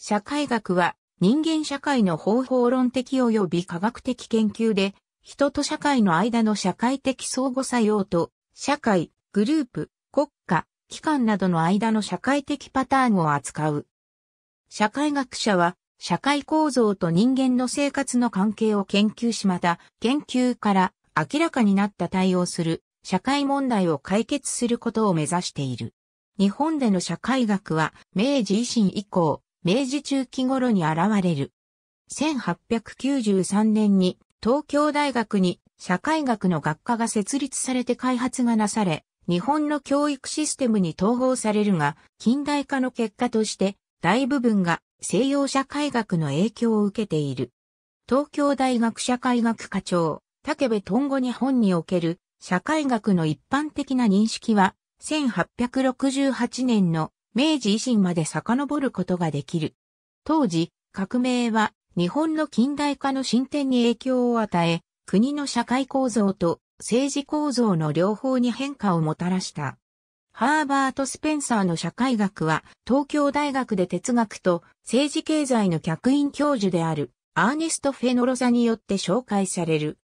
社会学は人間社会の方法論的及び科学的研究で、人と社会の間の社会的相互作用と、社会、グループ、国家、機関などの間の社会的パターンを扱う。社会学者は、社会構造と人間の生活の関係を研究しまた、研究から明らかになった対応する社会問題を解決することを目指している。日本での社会学は明治維新以降、明治中期頃に現れる。1893年に東京大学に社会学の学科が設立されて開発がなされ、日本の教育システムに統合されるが、近代化の結果として大部分が西洋社会学の影響を受けている。東京大学社会学課長、竹部トンゴに本における社会学の一般的な認識は、1868年の明治維新まで遡ることができる。当時、革命は日本の近代化の進展に影響を与え、国の社会構造と政治構造の両方に変化をもたらした。ハーバート・スペンサーの社会学は東京大学で哲学と政治経済の客員教授であるアーネスト・フェノロザによって紹介される。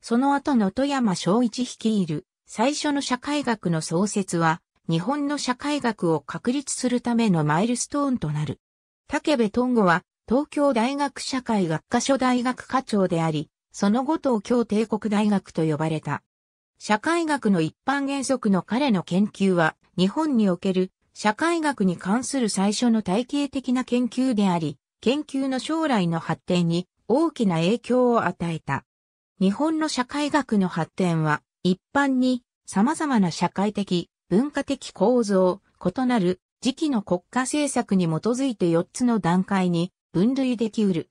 その後の富山昭一率いる最初の社会学の創設は日本の社会学を確立するためのマイルストーンとなる。竹部トンゴは東京大学社会学科所大学課長であり、その後東京帝国大学と呼ばれた。社会学の一般原則の彼の研究は、日本における社会学に関する最初の体系的な研究であり、研究の将来の発展に大きな影響を与えた。日本の社会学の発展は、一般に様々な社会的、文化的構造、異なる時期の国家政策に基づいて4つの段階に分類できうる。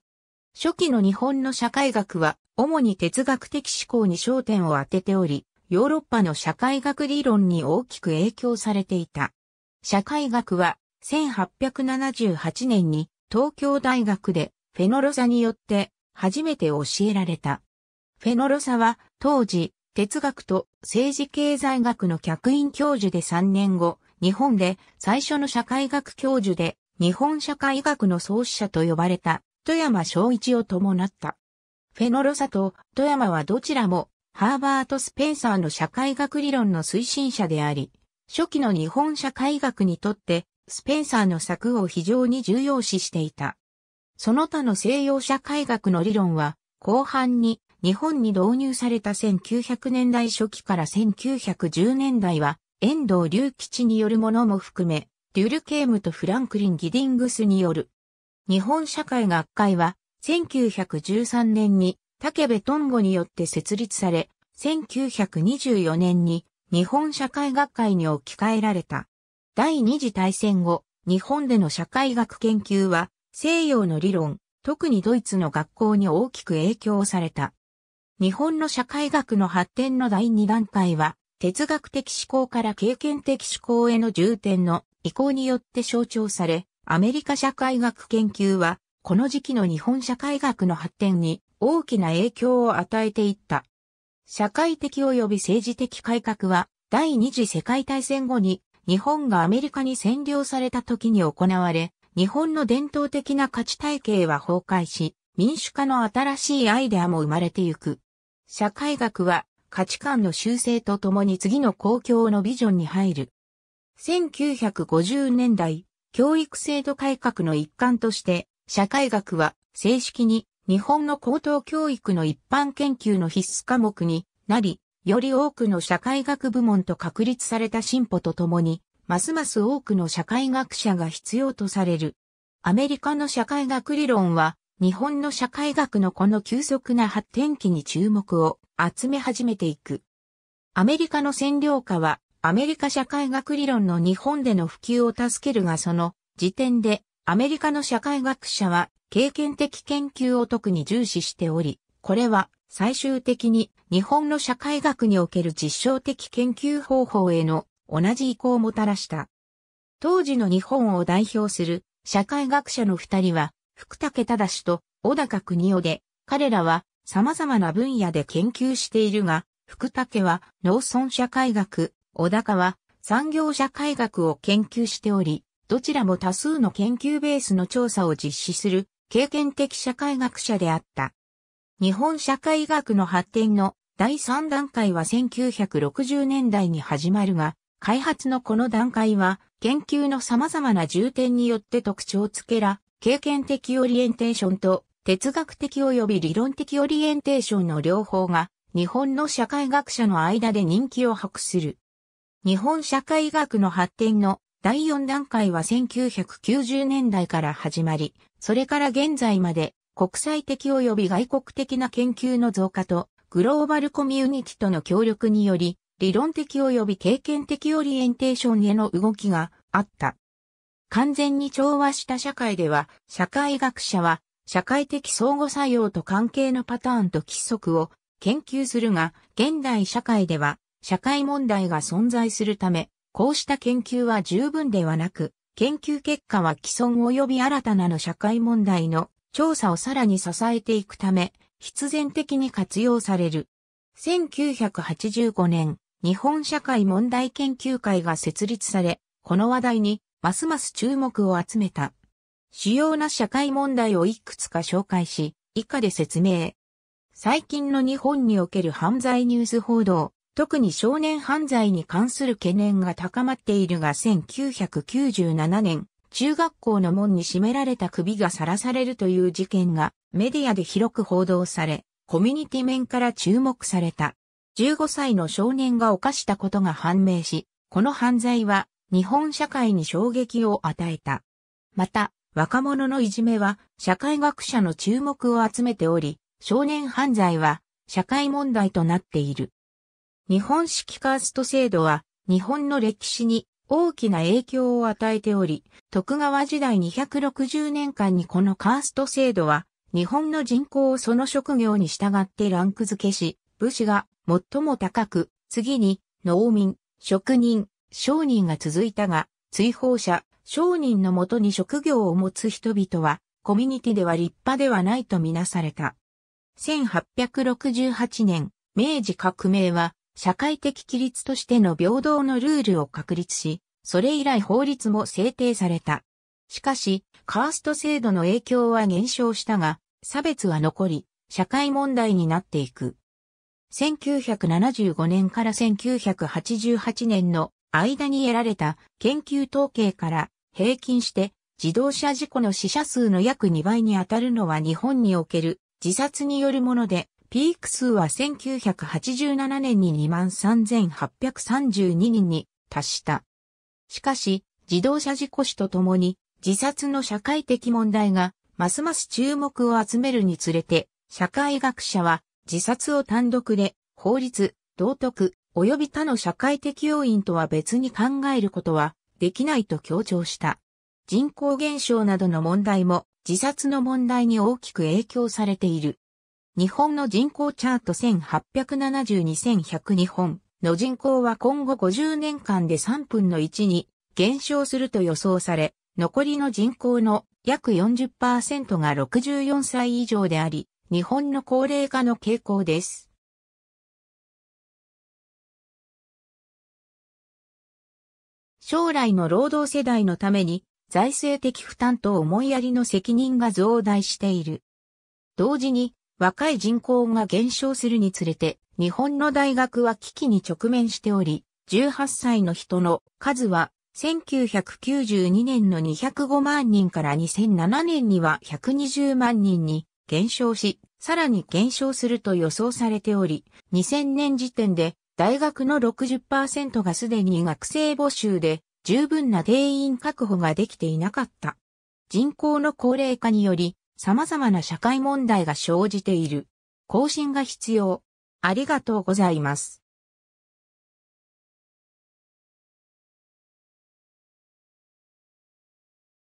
初期の日本の社会学は、主に哲学的思考に焦点を当てており、ヨーロッパの社会学理論に大きく影響されていた。社会学は、1878年に東京大学でフェノロサによって初めて教えられた。フェノロサは当時哲学と政治経済学の客員教授で3年後、日本で最初の社会学教授で日本社会学の創始者と呼ばれた富山昭一を伴った。フェノロサと富山はどちらもハーバート・スペンサーの社会学理論の推進者であり、初期の日本社会学にとってスペンサーの作を非常に重要視していた。その他の西洋社会学の理論は後半に日本に導入された1900年代初期から1910年代は、遠藤隆吉によるものも含め、デュルケームとフランクリン・ギディングスによる。日本社会学会は、1913年に竹部トンゴによって設立され、1924年に日本社会学会に置き換えられた。第二次大戦後、日本での社会学研究は西洋の理論、特にドイツの学校に大きく影響された。日本の社会学の発展の第2段階は、哲学的思考から経験的思考への重点の移行によって象徴され、アメリカ社会学研究は、この時期の日本社会学の発展に大きな影響を与えていった。社会的及び政治的改革は、第二次世界大戦後に日本がアメリカに占領された時に行われ、日本の伝統的な価値体系は崩壊し、民主化の新しいアイデアも生まれてゆく。社会学は価値観の修正とともに次の公共のビジョンに入る。1950年代、教育制度改革の一環として、社会学は正式に日本の高等教育の一般研究の必須科目になり、より多くの社会学部門と確立された進歩とともに、ますます多くの社会学者が必要とされる。アメリカの社会学理論は、日本の社会学のこの急速な発展期に注目を集め始めていく。アメリカの占領下は、アメリカ社会学理論の日本での普及を助けるがその時点で、アメリカの社会学者は、経験的研究を特に重視しており、これは最終的に日本の社会学における実証的研究方法への同じ意向をもたらした。当時の日本を代表する社会学者の二人は福武忠と小高国夫で、彼らは様々な分野で研究しているが、福武は農村社会学、小高は産業社会学を研究しており、どちらも多数の研究ベースの調査を実施する経験的社会学者であった。日本社会学の発展の第3段階は1960年代に始まるが、開発のこの段階は研究の様々な重点によって特徴をつけら経験的オリエンテーションと哲学的及び理論的オリエンテーションの両方が日本の社会学者の間で人気を博する。日本社会学の発展の第4段階は1990年代から始まり、それから現在まで国際的及び外国的な研究の増加とグローバルコミュニティとの協力により、理論的及び経験的オリエンテーションへの動きがあった。完全に調和した社会では、社会学者は、社会的相互作用と関係のパターンと規則を研究するが、現代社会では、社会問題が存在するため、こうした研究は十分ではなく、研究結果は既存及び新たなの社会問題の調査をさらに支えていくため、必然的に活用される。1985年、日本社会問題研究会が設立され、この話題にますます注目を集めた。主要な社会問題をいくつか紹介し、以下で説明。最近の日本における犯罪ニュース報道、特に少年犯罪に関する懸念が高まっているが1997年、中学校の門に締められた首がさらされるという事件がメディアで広く報道され、コミュニティ面から注目された。15歳の少年が犯したことが判明し、この犯罪は日本社会に衝撃を与えた。また、若者のいじめは社会学者の注目を集めており、少年犯罪は社会問題となっている。日本式カースト制度は日本の歴史に大きな影響を与えており、徳川時代260年間にこのカースト制度は日本の人口をその職業に従ってランク付けし、武士が最も高く、次に農民、職人、商人が続いたが、追放者、商人のもとに職業を持つ人々は、コミュニティでは立派ではないとみなされた。1868年、明治革命は、社会的規律としての平等のルールを確立し、それ以来法律も制定された。しかし、カースト制度の影響は減少したが、差別は残り、社会問題になっていく。1975年から1988年の間に得られた研究統計から平均して自動車事故の死者数の約2倍に当たるのは日本における自殺によるもので、ピーク数は1987年に23,832人に達した。しかし、自動車事故死とともに自殺の社会的問題がますます注目を集めるにつれて、社会学者は自殺を単独で法律、道徳、及び他の社会的要因とは別に考えることはできないと強調した。人口減少などの問題も自殺の問題に大きく影響されている。日本の人口チャート1872,100日本の人口は今後50年間で3分の1に減少すると予想され、残りの人口の約40%が64歳以上であり、日本の高齢化の傾向です。将来の労働世代のために財政的負担と思いやりの責任が増大している。同時に若い人口が減少するにつれて日本の大学は危機に直面しており、18歳の人の数は1992年の205万人から2007年には120万人に減少し、さらに減少すると予想されており、2000年時点で大学の60%がすでに学生募集で十分な定員確保ができていなかった。人口の高齢化により様々な社会問題が生じている。更新が必要。ありがとうございます。